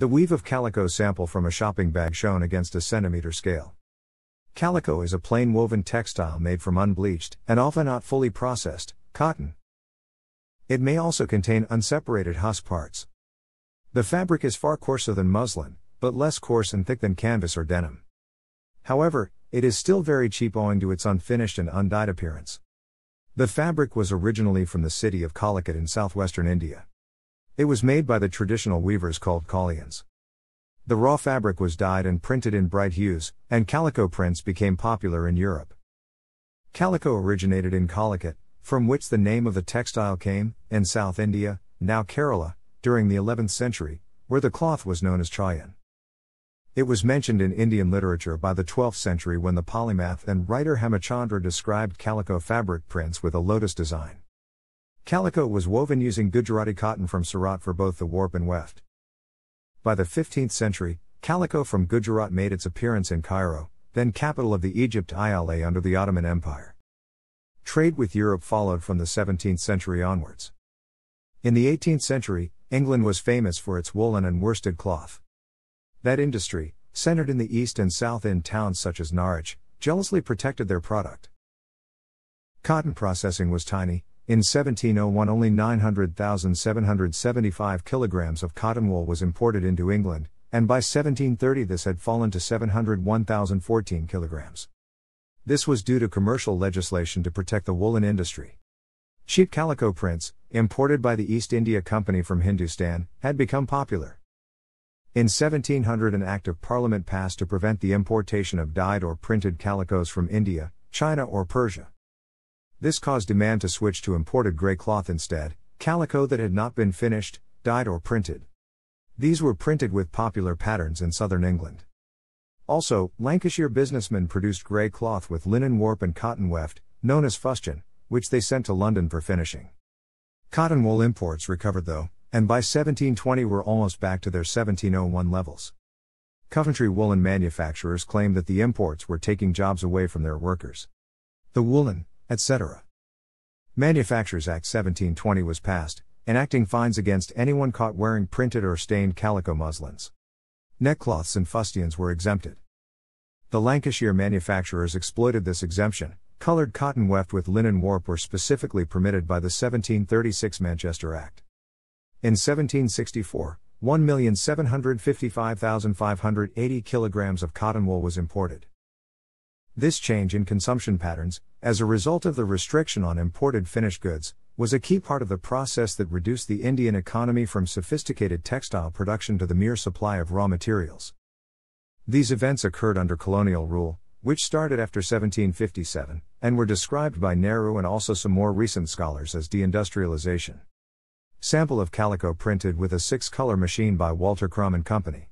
The weave of calico sample from a shopping bag shown against a centimeter scale. Calico is a plain woven textile made from unbleached, and often not fully processed, cotton. It may also contain unseparated husk parts. The fabric is far coarser than muslin, but less coarse and thick than canvas or denim. However, it is still very cheap owing to its unfinished and undyed appearance. The fabric was originally from the city of Calicut in southwestern India. It was made by the traditional weavers called Collians. The raw fabric was dyed and printed in bright hues, and calico prints became popular in Europe. Calico originated in Calicut, from which the name of the textile came, in South India, now Kerala, during the 11th century, where the cloth was known as chayan. It was mentioned in Indian literature by the 12th century when the polymath and writer Hemachandra described calico fabric prints with a lotus design. Calico was woven using Gujarati cotton from Surat for both the warp and weft. By the 15th century, calico from Gujarat made its appearance in Cairo, then capital of the Egypt ILA under the Ottoman Empire. Trade with Europe followed from the 17th century onwards. In the 18th century, England was famous for its woolen and worsted cloth. That industry, centered in the east and south in towns such as Norwich, jealously protected their product. Cotton processing was tiny, in 1701, only 900,775 kilograms of cotton wool was imported into England, and by 1730 this had fallen to 701,014 kilograms. This was due to commercial legislation to protect the woolen industry. Cheap calico prints, imported by the East India Company from Hindustan, had become popular. In 1700, an Act of Parliament passed to prevent the importation of dyed or printed calicos from India, China, or Persia. This caused demand to switch to imported gray cloth instead, calico that had not been finished, dyed, or printed. These were printed with popular patterns in southern England. Also, Lancashire businessmen produced grey cloth with linen warp and cotton weft, known as fustian, which they sent to London for finishing. Cotton wool imports recovered though, and by 1720 were almost back to their 1701 levels. Coventry woolen manufacturers claimed that the imports were taking jobs away from their workers. The woolen, etc. Manufacturers Act 1720 was passed, enacting fines against anyone caught wearing printed or stained calico muslins. Neckcloths and fustians were exempted. The Lancashire manufacturers exploited this exemption. Colored cotton weft with linen warp were specifically permitted by the 1736 Manchester Act. In 1764, 1,755,580 kilograms of cotton wool was imported. This change in consumption patterns, as a result of the restriction on imported finished goods, was a key part of the process that reduced the Indian economy from sophisticated textile production to the mere supply of raw materials. These events occurred under colonial rule, which started after 1757, and were described by Nehru and also some more recent scholars as deindustrialization. Sample of calico printed with a six color machine by Walter Crum and Company.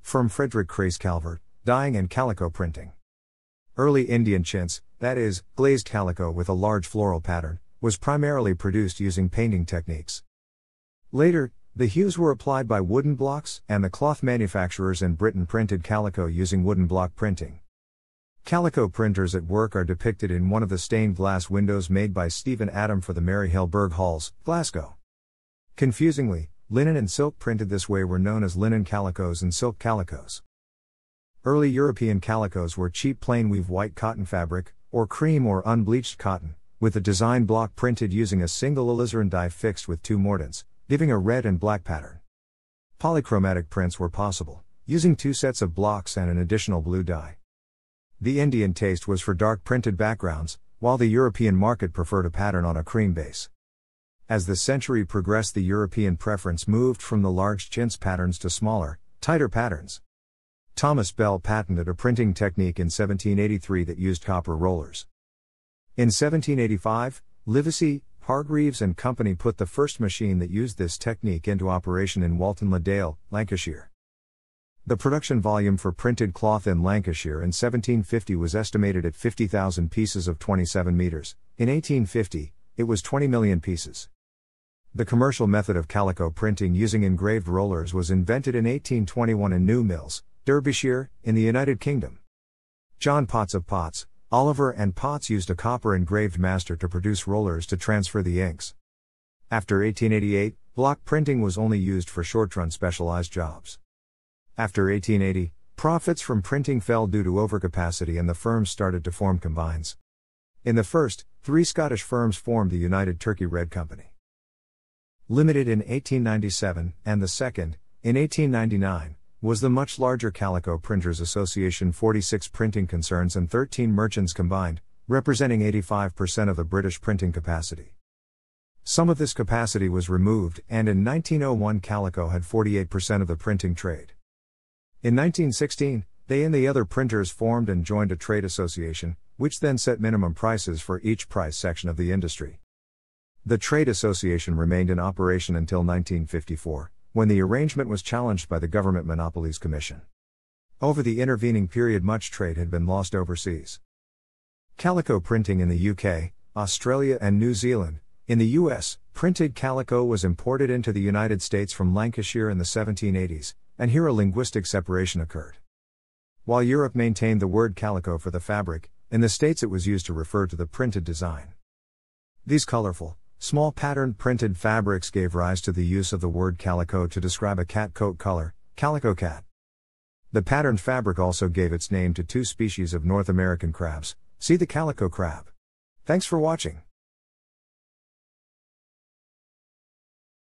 From Frederick Crace Calvert, Dyeing and Calico Printing. Early Indian chintz, that is, glazed calico with a large floral pattern, was primarily produced using painting techniques. Later, the hues were applied by wooden blocks, and the cloth manufacturers in Britain printed calico using wooden block printing. Calico printers at work are depicted in one of the stained glass windows made by Stephen Adam for the Mary Hillberg Halls, Glasgow. Confusingly, linen and silk printed this way were known as linen calicos and silk calicos. Early European calicos were cheap plain weave white cotton fabric, or cream or unbleached cotton, with a design block printed using a single alizarin dye fixed with two mordants, giving a red and black pattern. Polychromatic prints were possible, using two sets of blocks and an additional blue dye. The Indian taste was for dark printed backgrounds, while the European market preferred a pattern on a cream base. As the century progressed, the European preference moved from the large chintz patterns to smaller, tighter patterns. Thomas Bell patented a printing technique in 1783 that used copper rollers. In 1785, Livesey, Hargreaves and Company put the first machine that used this technique into operation in Walton le Dale, Lancashire. The production volume for printed cloth in Lancashire in 1750 was estimated at 50,000 pieces of 27 meters. In 1850, it was 20 million pieces. The commercial method of calico printing using engraved rollers was invented in 1821 in New Mills, Derbyshire, in the United Kingdom. John Potts of Potts, Oliver and Potts used a copper engraved master to produce rollers to transfer the inks. After 1888, block printing was only used for short run specialized jobs. After 1880, profits from printing fell due to overcapacity and the firms started to form combines. In the first, three Scottish firms formed the United Turkey Red Company. Limited in 1897, and the second, in 1899, was the much larger Calico Printers Association 46 printing concerns and 13 merchants combined, representing 85% of the British printing capacity. Some of this capacity was removed, and in 1901 Calico had 48% of the printing trade. In 1916, they and the other printers formed and joined a trade association, which then set minimum prices for each price section of the industry. The trade association remained in operation until 1954, when the arrangement was challenged by the Government Monopolies Commission. Over the intervening period, much trade had been lost overseas. Calico printing in the UK, Australia, and New Zealand. In the US, printed calico was imported into the United States from Lancashire in the 1780s, and here a linguistic separation occurred. While Europe maintained the word calico for the fabric, in the States it was used to refer to the printed design. These colorful, Small patterned printed fabrics gave rise to the use of the word calico to describe a cat coat color, calico cat. The patterned fabric also gave its name to two species of North American crabs, see the calico crab. Thanks for watching.